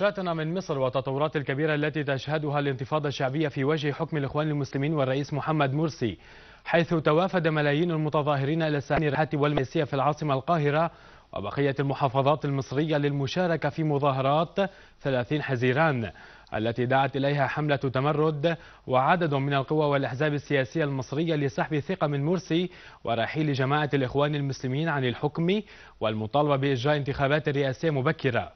شاتنا من مصر والتطورات الكبيرة التي تشهدها الانتفاضة الشعبية في وجه حكم الإخوان المسلمين والرئيس محمد مرسي حيث توافد ملايين المتظاهرين إلى الساحات الراحات والميسية في العاصمة القاهرة وبقية المحافظات المصرية للمشاركة في مظاهرات 30 حزيران التي دعت إليها حملة تمرد وعدد من القوى والأحزاب السياسية المصرية لسحب ثقة من مرسي ورحيل جماعة الإخوان المسلمين عن الحكم والمطالبة بإجراء انتخابات رئاسية مبكرة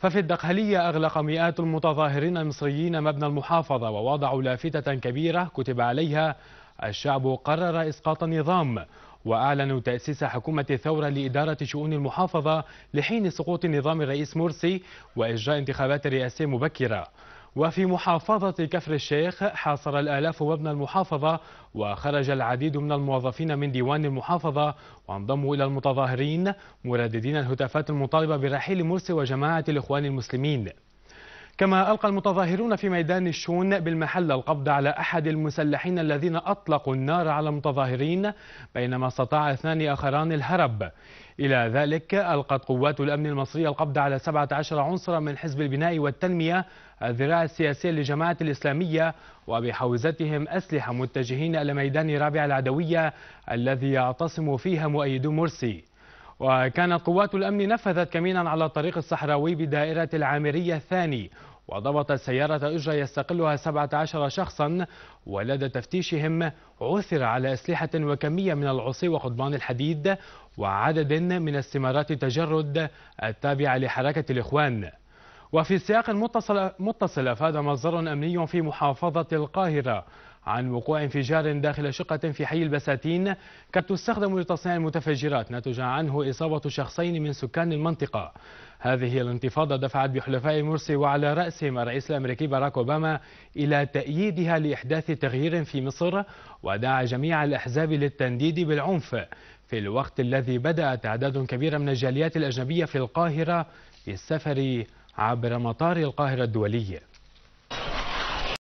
ففي الدقهلية أغلق مئات المتظاهرين المصريين مبنى المحافظة ووضعوا لافتة كبيرة كتب عليها الشعب قرر إسقاط النظام وأعلنوا تأسيس حكومة الثورة لإدارة شؤون المحافظة لحين سقوط نظام الرئيس مرسي وإجراء انتخابات رئاسية مبكرة وفي محافظة كفر الشيخ حاصر الآلاف مبنى المحافظة وخرج العديد من الموظفين من ديوان المحافظة وانضموا إلى المتظاهرين مرددين الهتافات المطالبة برحيل مرسي وجماعة الإخوان المسلمين كما ألقى المتظاهرون في ميدان الشون بالمحل القبض على أحد المسلحين الذين أطلقوا النار على المتظاهرين بينما استطاع اثنان آخران الهرب إلى ذلك ألقت قوات الأمن المصرية القبض على 17 عنصرا من حزب البناء والتنمية الذراع السياسية للجماعة الإسلامية وبحوزتهم أسلحة متجهين إلى ميدان رابع العدوية الذي يعتصم فيها مؤيد مرسي وكانت قوات الأمن نفذت كمينا على الطريق الصحراوي بدائرة العامرية الثاني وضبطت سيارة إجرة يستقلها 17 شخصا ولدى تفتيشهم عثر على أسلحة وكمية من العصي وقضبان الحديد وعدد من استمارات التجرد التابعة لحركة الإخوان وفي سياق المتصل متصل أفاد مصدر أمني في محافظة القاهرة عن وقوع انفجار داخل شقة في حي البساتين كانت تستخدم لتصنيع المتفجرات نتج عنه إصابة شخصين من سكان المنطقة هذه الانتفاضة دفعت بحلفاء مرسي وعلى رأسهم الرئيس الأمريكي باراك أوباما إلى تأييدها لإحداث تغيير في مصر ودعا جميع الأحزاب للتنديد بالعنف في الوقت الذي بدأت أعداد كبيرة من الجاليات الأجنبية في القاهرة بالسفر عبر مطار القاهرة الدولي